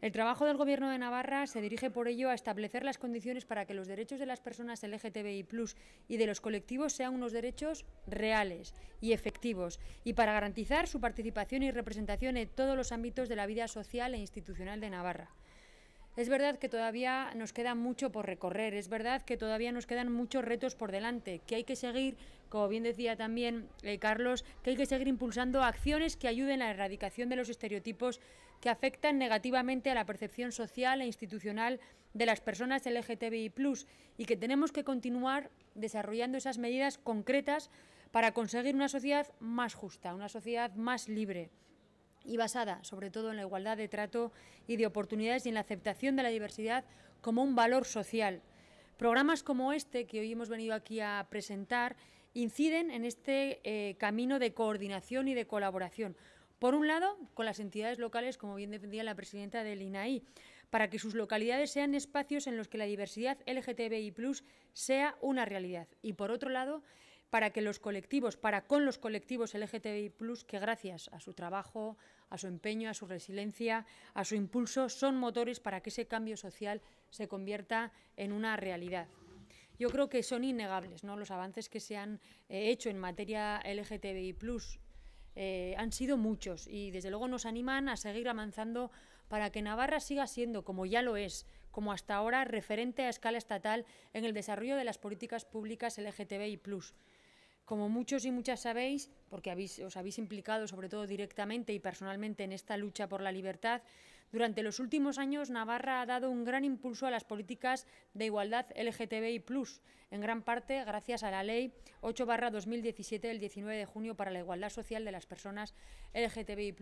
El trabajo del Gobierno de Navarra se dirige por ello a establecer las condiciones para que los derechos de las personas LGTBI y de los colectivos sean unos derechos reales y efectivos y para garantizar su participación y representación en todos los ámbitos de la vida social e institucional de Navarra. Es verdad que todavía nos queda mucho por recorrer, es verdad que todavía nos quedan muchos retos por delante, que hay que seguir, como bien decía también eh, Carlos, que hay que seguir impulsando acciones que ayuden a la erradicación de los estereotipos que afectan negativamente a la percepción social e institucional de las personas LGTBI, y que tenemos que continuar desarrollando esas medidas concretas para conseguir una sociedad más justa, una sociedad más libre y basada sobre todo en la igualdad de trato y de oportunidades y en la aceptación de la diversidad como un valor social. Programas como este que hoy hemos venido aquí a presentar inciden en este eh, camino de coordinación y de colaboración. Por un lado, con las entidades locales, como bien defendía la presidenta del INAI, para que sus localidades sean espacios en los que la diversidad LGTBI sea una realidad. Y por otro lado, para que los colectivos, para con los colectivos LGTBI, que gracias a su trabajo, a su empeño, a su resiliencia, a su impulso, son motores para que ese cambio social se convierta en una realidad. Yo creo que son innegables ¿no? los avances que se han eh, hecho en materia LGTBI. Eh, han sido muchos y desde luego nos animan a seguir avanzando para que Navarra siga siendo, como ya lo es, como hasta ahora, referente a escala estatal en el desarrollo de las políticas públicas LGTBI como muchos y muchas sabéis, porque os habéis implicado sobre todo directamente y personalmente en esta lucha por la libertad, durante los últimos años Navarra ha dado un gran impulso a las políticas de igualdad LGTBI, en gran parte gracias a la Ley 8-2017 del 19 de junio para la igualdad social de las personas LGTBI,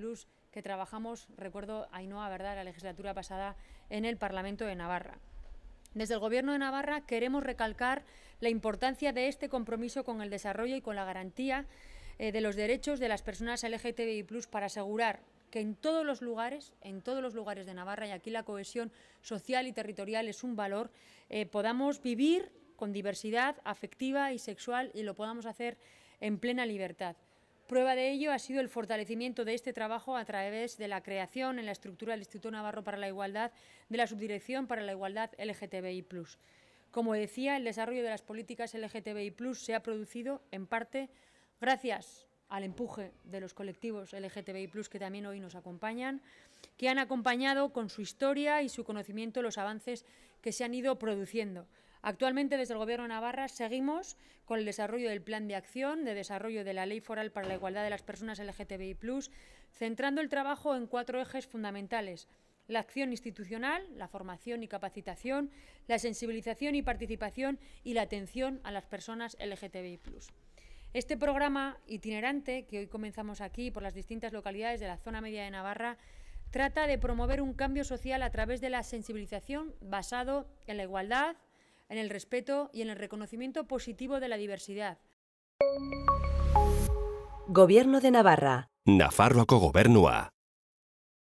que trabajamos, recuerdo, Ainhoa, ¿verdad?, la legislatura pasada en el Parlamento de Navarra. Desde el Gobierno de Navarra queremos recalcar la importancia de este compromiso con el desarrollo y con la garantía eh, de los derechos de las personas LGTBI+ para asegurar que en todos los lugares, en todos los lugares de Navarra y aquí la cohesión social y territorial es un valor, eh, podamos vivir con diversidad afectiva y sexual y lo podamos hacer en plena libertad. Prueba de ello ha sido el fortalecimiento de este trabajo a través de la creación en la estructura del Instituto Navarro para la Igualdad de la Subdirección para la Igualdad LGTBI+. Como decía, el desarrollo de las políticas LGTBI+, se ha producido en parte gracias al empuje de los colectivos LGTBI+, que también hoy nos acompañan, que han acompañado con su historia y su conocimiento los avances que se han ido produciendo. Actualmente, desde el Gobierno de Navarra, seguimos con el desarrollo del Plan de Acción de Desarrollo de la Ley Foral para la Igualdad de las Personas LGTBI, centrando el trabajo en cuatro ejes fundamentales la acción institucional, la formación y capacitación, la sensibilización y participación y la atención a las personas LGTBI. Este programa itinerante que hoy comenzamos aquí por las distintas localidades de la zona media de Navarra trata de promover un cambio social a través de la sensibilización basado en la igualdad, en el respeto y en el reconocimiento positivo de la diversidad. Gobierno de Navarra. Nafarroako gobernua.